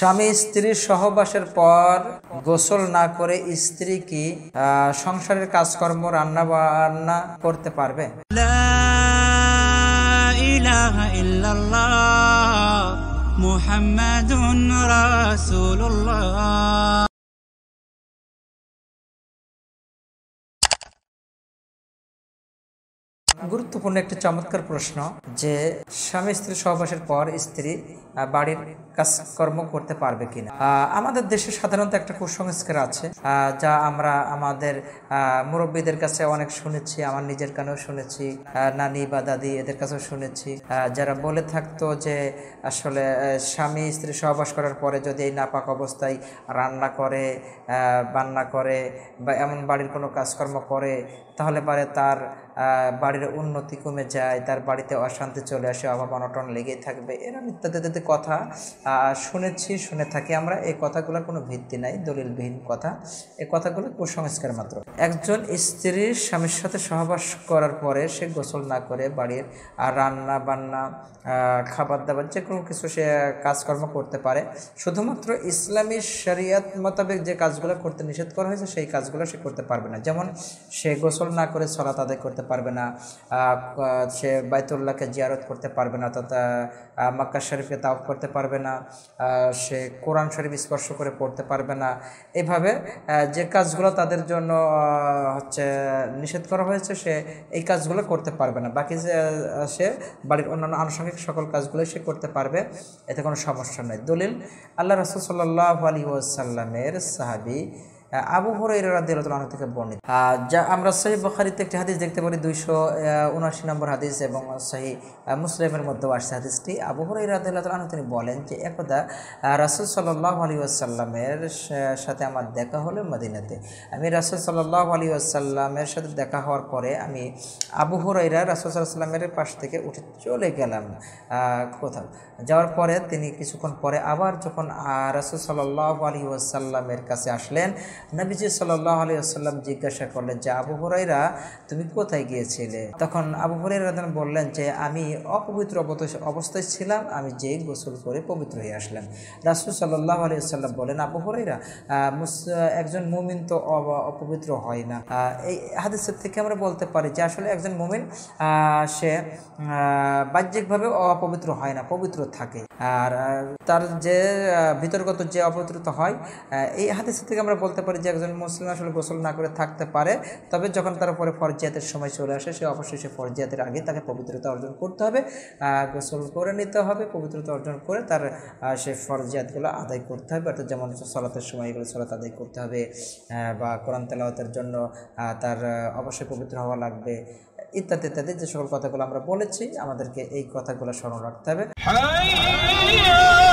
স্বামী স্ত্রীর সহবাসের পর গোসল না করে স্ত্রী কি সংসারের কাজকর্ম রান্না বান্না করতে পারবে মুহাম্মাদুন গুরুত্বপূর্ণ একটি চমৎকার প্রশ্ন যে স্বামী স্ত্রী সহবাসের পর স্ত্রী বাড়ির কাজকর্ম করতে পারবে কিনা আমাদের দেশে সাধারণত একটা কুসংস্কার আছে যা আমরা আমাদের মুরব্বীদের কাছে অনেক শুনেছি আমার নিজের কানেও শুনেছি নানি বা দাদি এদের কাছেও শুনেছি যারা বলে থাকতো যে আসলে স্বামী স্ত্রী সহবাস করার পরে যদি এই নাপাক অবস্থায় রান্না করে বান্না করে বা এমন বাড়ির কোনো কাজকর্ম করে তাহলে পারে তার বাড়ির উন্নতি কমে যায় তার বাড়িতে অশান্তি চলে আসে অভাব অনটন লেগেই থাকবে এরকম ইত্যাদি ইত্যাদি কথা শুনেছি শুনে থাকি আমরা এই কথাগুলোর কোনো ভিত্তি নাই দলিলবিহীন কথা এই কথাগুলো কুসংস্কার মাত্র একজন স্ত্রীর স্বামীর সাথে সহবাস করার পরে সে গোসল না করে বাড়ির রান্না বান্না খাবার দাবার যে কোনো কিছু সে কাজকর্ম করতে পারে শুধুমাত্র ইসলামী শরিয়াত মোতাবেক যে কাজগুলো করতে নিষেধ করা হয়েছে সেই কাজগুলো সে করতে পারবে না যেমন সে গোসল না করে সলাত আদায় করতে পারবে না সে বায়তুল্লাহকে জিয়ারত করতে পারবে না তথা মক্কা শরীফকে তাও করতে পারবে না সে কোরআন শরীফ স্পর্শ করে পড়তে পারবে না এভাবে যে কাজগুলো তাদের জন্য হচ্ছে নিষেধ করা হয়েছে সে এই কাজগুলো করতে পারবে না বাকি যে সে বাড়ির অন্যান্য আনুষঙ্গিক সকল কাজগুলো সে করতে পারবে এতে কোনো সমস্যা নেই দলিল আল্লাহ রসুল সাল্লাহ আলী ওয়াসাল্লামের সাহাবি আবু হরাইরাদিল্লাহ থেকে বর্ণিত যা আমরা সহি বখারিতে একটি হাদিস দেখতে পারি দুইশো উনআশি নম্বর হাদিস এবং সহি মুসলিমের মধ্যে আসছে হাদিসটি আবু হরাইরাদিল্লাহ তিনি বলেন যে একদা রাসুল সাল্লাহ আলী আসাল্লামের সাথে আমার দেখা হলো মদিনাতে আমি রাসুল সাল্লাহ আলী আসাল্লামের সাথে দেখা হওয়ার পরে আমি আবু হরাইরা রাসুল সাল্লাহামের পাশ থেকে উঠে চলে গেলাম কোথাও যাওয়ার পরে তিনি কিছুক্ষণ পরে আবার যখন রাসুল সাল্লাহ আলী আসাল্লামের কাছে আসলেন নবীজি সাল্লাহ জিজ্ঞাসা করলেন যে আবু হরাইরা তুমি কোথায় গিয়েছিলে তখন আবু হরাইরা বললেন যে আমি অপবিত্র অবস্থায় ছিলাম আমি যে গোসল করে পবিত্র হয়ে আসলাম রাসুল সাল্লাহ আলিয়াল্লাম বলেন আবু হরাইরা একজন মুমিন তো অপবিত্র হয় না এই হাদিসের থেকে আমরা বলতে পারি যে আসলে একজন মুমিন সে বাহ্যিকভাবে অপবিত্র হয় না পবিত্র থাকে আর তার যে ভিতরগত যে অপবিত্রতা হয় এই হাদিসের থেকে আমরা বলতে পারি করি যে একজন মুসলিম আসলে গোসল না করে থাকতে পারে তবে যখন তার পরে ফরজিয়াতের সময় চলে আসে সে অবশ্যই সে ফরজিয়াতের আগে তাকে পবিত্রতা অর্জন করতে হবে গোসল করে নিতে হবে পবিত্রতা অর্জন করে তার সে ফরজিয়াতগুলো আদায় করতে হবে অর্থাৎ যেমন সলাতের সময় এগুলো সলাত আদায় করতে হবে বা কোরআন তেলাওয়াতের জন্য তার অবশ্যই পবিত্র হওয়া লাগবে ইত্যাদি ইত্যাদি যে সকল কথাগুলো আমরা বলেছি আমাদেরকে এই কথাগুলো স্মরণ রাখতে হবে